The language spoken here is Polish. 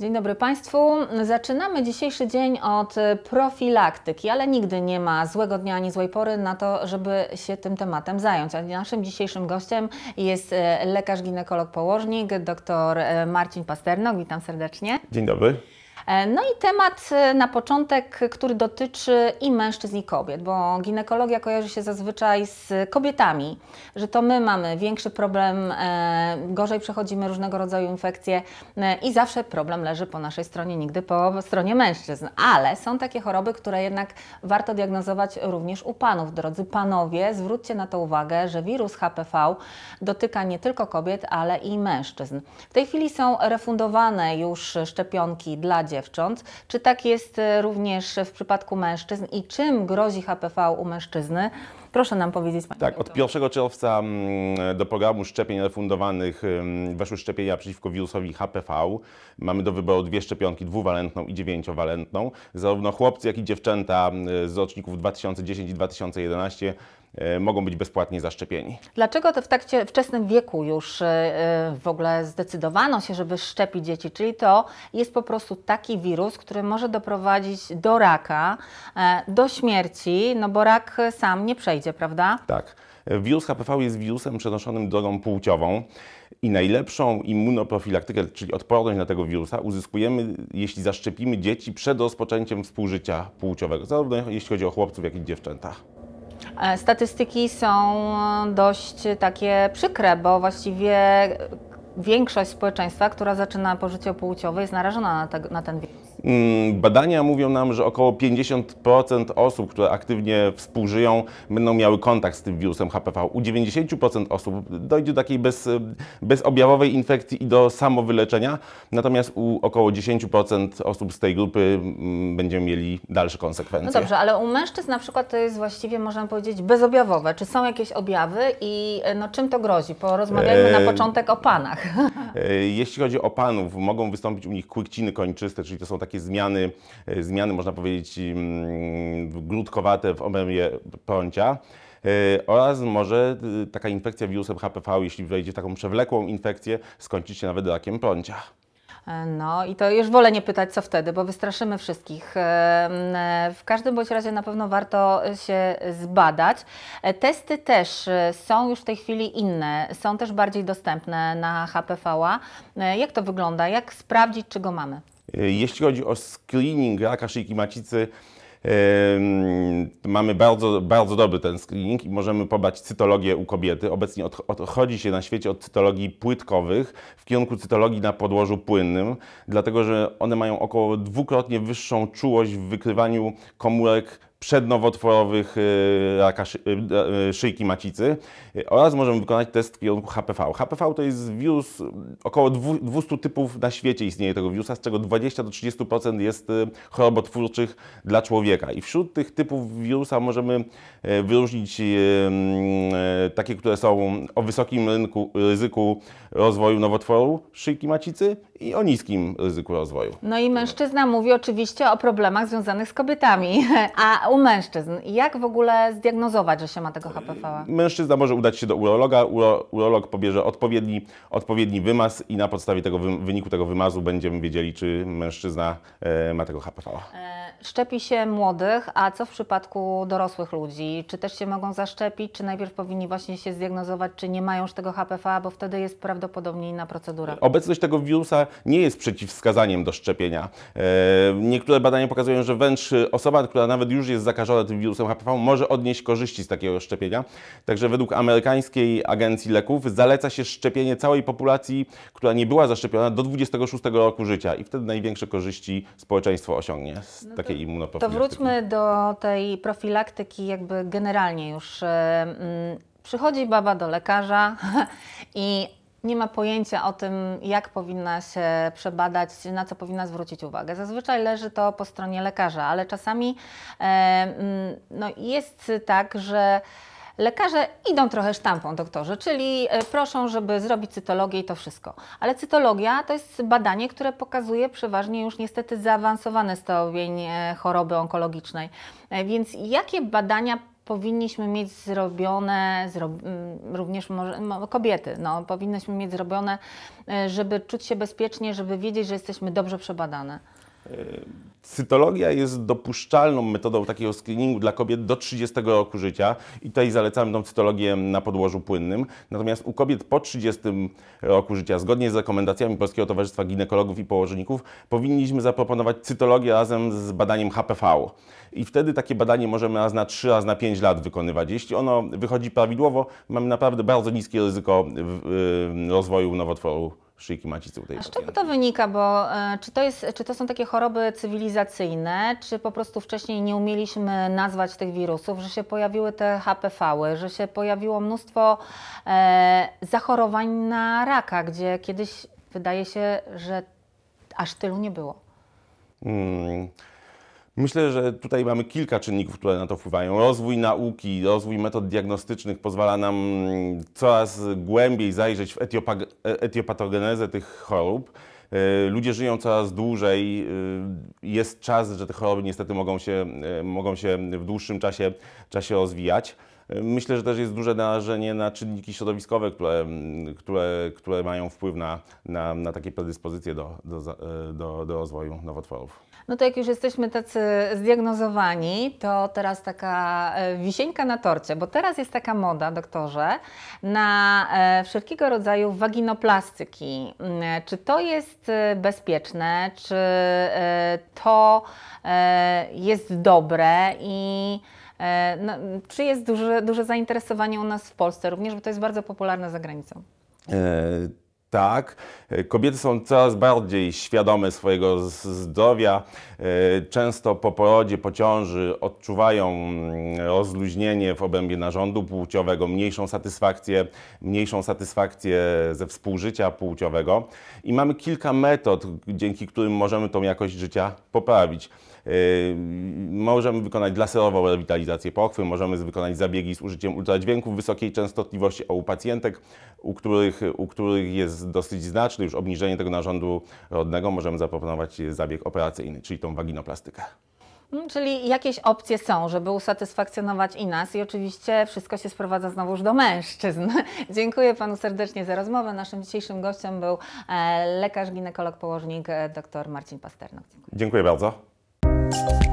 Dzień dobry Państwu. Zaczynamy dzisiejszy dzień od profilaktyki, ale nigdy nie ma złego dnia ani złej pory na to, żeby się tym tematem zająć. A naszym dzisiejszym gościem jest e, lekarz ginekolog położnik dr e, Marcin Pasternok. Witam serdecznie. Dzień dobry. E, no i temat e, na początek, który dotyczy i mężczyzn, i kobiet, bo ginekologia kojarzy się zazwyczaj z kobietami, że to my mamy większy problem, e, gorzej przechodzimy różnego rodzaju infekcje i zawsze problem leży po naszej stronie, nigdy po stronie mężczyzn. Ale są takie choroby, które jednak warto diagnozować również u panów. Drodzy panowie, zwróćcie na to uwagę, że wirus HPV dotyka nie tylko kobiet, ale i mężczyzn. W tej chwili są refundowane już szczepionki dla dzieci dziewcząt. Czy tak jest e, również w przypadku mężczyzn i czym grozi HPV u mężczyzny? Proszę nam powiedzieć. tak, od 1 czerwca mm, do programu szczepień refundowanych mm, weszły szczepienia przeciwko wirusowi HPV. Mamy do wyboru dwie szczepionki, dwuwalentną i dziewięciowalentną. Zarówno chłopcy, jak i dziewczęta mm, z roczników 2010 i 2011 E, mogą być bezpłatnie zaszczepieni. Dlaczego to w tak wczesnym wieku już e, w ogóle zdecydowano się, żeby szczepić dzieci? Czyli to jest po prostu taki wirus, który może doprowadzić do raka, e, do śmierci, no bo rak sam nie przejdzie, prawda? Tak. Wirus HPV jest wirusem przenoszonym drogą płciową i najlepszą immunoprofilaktykę, czyli odporność na tego wirusa, uzyskujemy, jeśli zaszczepimy dzieci przed rozpoczęciem współżycia płciowego, zarówno jeśli chodzi o chłopców, jak i dziewczęta. E, statystyki są dość takie przykre, bo właściwie większość społeczeństwa, która zaczyna pożycie życiu płciowe jest narażona na, na ten wirus. Mm, badania mówią nam, że około 50% osób, które aktywnie współżyją, będą miały kontakt z tym wirusem HPV. U 90% osób dojdzie do takiej bez, bezobjawowej infekcji i do samowyleczenia, natomiast u około 10% osób z tej grupy mm, będziemy mieli dalsze konsekwencje. No dobrze, ale u mężczyzn na przykład to jest właściwie, można powiedzieć, bezobjawowe. Czy są jakieś objawy i e, no, czym to grozi? Porozmawiajmy eee, na e, początek o panach. E, jeśli chodzi o panów, mogą wystąpić u nich kłykciny kończyste, czyli to są takie takie zmiany, e, zmiany można powiedzieć, mm, glutkowate w obrębie prącia e, oraz może e, taka infekcja wirusem HPV, jeśli wejdzie w taką przewlekłą infekcję, skończyć się nawet rakiem prącia. No i to już wolę nie pytać, co wtedy, bo wystraszymy wszystkich. W każdym bądź razie na pewno warto się zbadać. Testy też są już w tej chwili inne, są też bardziej dostępne na HPV-a. Jak to wygląda? Jak sprawdzić, czy go mamy? E, jeśli chodzi o screening raka szyjki macicy, mamy bardzo, bardzo dobry ten screening i możemy pobrać cytologię u kobiety. Obecnie odchodzi się na świecie od cytologii płytkowych w kierunku cytologii na podłożu płynnym, dlatego że one mają około dwukrotnie wyższą czułość w wykrywaniu komórek przednowotworowych raka e, e, e, szyjki macicy oraz możemy wykonać test w kierunku HPV. HPV to jest wirus, około 200 typów na świecie istnieje tego wirusa, z czego 20 do 30% jest chorobotwórczych dla człowieka. I wśród tych typów wirusa możemy wyróżnić takie, które są o wysokim rynku, ryzyku rozwoju nowotworu szyjki macicy i o niskim ryzyku rozwoju. No i mężczyzna mówi oczywiście o problemach związanych z kobietami, a u mężczyzn. Jak w ogóle zdiagnozować, że się ma tego HPV? Mężczyzna może udać się do urologa. Uro, urolog pobierze odpowiedni, odpowiedni wymaz i na podstawie tego wyniku tego wymazu będziemy wiedzieli, czy mężczyzna e, ma tego HPV. E szczepi się młodych, a co w przypadku dorosłych ludzi? Czy też się mogą zaszczepić, czy najpierw powinni właśnie się zdiagnozować, czy nie mają już tego HPV, bo wtedy jest prawdopodobnie inna procedura? Obecność tego wirusa nie jest przeciwwskazaniem do szczepienia. E, niektóre badania pokazują, że wręcz osoba, która nawet już jest zakażona tym wirusem HPV, może odnieść korzyści z takiego szczepienia. Także według amerykańskiej agencji leków zaleca się szczepienie całej populacji, która nie była zaszczepiona do 26 roku życia i wtedy największe korzyści społeczeństwo osiągnie z no takiej To wróćmy do tej profilaktyki jakby generalnie już. E, mm, przychodzi baba do lekarza i nie ma pojęcia o tym, jak powinna się przebadać, na co powinna zwrócić uwagę. Zazwyczaj leży to po stronie lekarza, ale czasami e, mm, no, jest tak, że Lekarze idą trochę sztampą, doktorze, czyli e, proszą, żeby zrobić cytologię i to wszystko. Ale cytologia to jest badanie, które pokazuje przeważnie już niestety zaawansowany stopień e, choroby onkologicznej. E, więc jakie badania powinniśmy mieć zrobione, zro, również może, kobiety, no, powinnyśmy mieć zrobione, żeby czuć się bezpiecznie, żeby wiedzieć, że jesteśmy dobrze przebadane? E, cytologia jest dopuszczalną metodą takiego screeningu dla kobiet do 30 roku życia i tutaj zalecamy tą cytologię na podłożu płynnym. Natomiast u kobiet po 30 roku życia, zgodnie z rekomendacjami Polskiego Towarzystwa Ginekologów i Położników, powinniśmy zaproponować cytologię razem z badaniem HPV. I wtedy takie badanie możemy raz na 3, raz na 5 lat wykonywać. Jeśli ono wychodzi prawidłowo, mamy naprawdę bardzo niskie ryzyko rozwoju nowotworu szyjki macicy u tej A z czego to wynika? Bo e, czy, to jest, czy to są takie choroby cywilizacyjne, czy po prostu wcześniej nie umieliśmy nazwać tych wirusów, że się pojawiły te HPV-y, że się pojawiło mnóstwo e, zachorowań na raka, gdzie kiedyś wydaje się, że aż tylu nie było? Hmm. Myślę, że tutaj mamy kilka czynników, które na to wpływają. Rozwój nauki, rozwój metod diagnostycznych pozwala nam coraz głębiej zajrzeć w e, etiopatogenezę tych chorób. E, ludzie żyją coraz dłużej, e, jest czas, że te choroby niestety mogą się, mogą się w dłuższym czasie, czasie rozwijać. Myślę, że też jest duże narażenie na czynniki środowiskowe, które, które, które mają wpływ na, na, na takie predyspozycje do, do, do, do rozwoju nowotworów. No to jak już jesteśmy tacy zdiagnozowani, to teraz taka e, wisieńka na torcie, bo teraz jest taka moda, doktorze, na e, wszelkiego rodzaju waginoplastyki. Mm, e, czy to jest bezpieczne? Czy to jest dobre i E, no, czy jest duże, duże zainteresowanie u nas w Polsce również, bo to jest bardzo popularne za granicą? E tak. E, kobiety są coraz bardziej świadome swojego zdrowia. E, często po porodzie, po ciąży odczuwają mm, rozluźnienie w obrębie narządu płciowego, mniejszą satysfakcję, mniejszą satysfakcję ze współżycia płciowego. I mamy kilka metod, dzięki którym możemy tą jakość życia poprawić. Yy, możemy wykonać laserową rewitalizację pochwy, możemy wykonać zabiegi z użyciem ultradźwięków wysokiej częstotliwości, a u pacjentek, u których, u których jest dosyć znaczne już obniżenie tego narządu rodnego, możemy zaproponować zabieg operacyjny, czyli tą waginoplastykę. Mm, czyli jakieś opcje są, żeby usatysfakcjonować i nas, i oczywiście wszystko się sprowadza znowuż do mężczyzn. Dziękuję Panu serdecznie za rozmowę. Naszym dzisiejszym gościem był e, lekarz, ginekolog, położnik e, dr Marcin Pasternak. Dziękuję, Dziękuję bardzo. you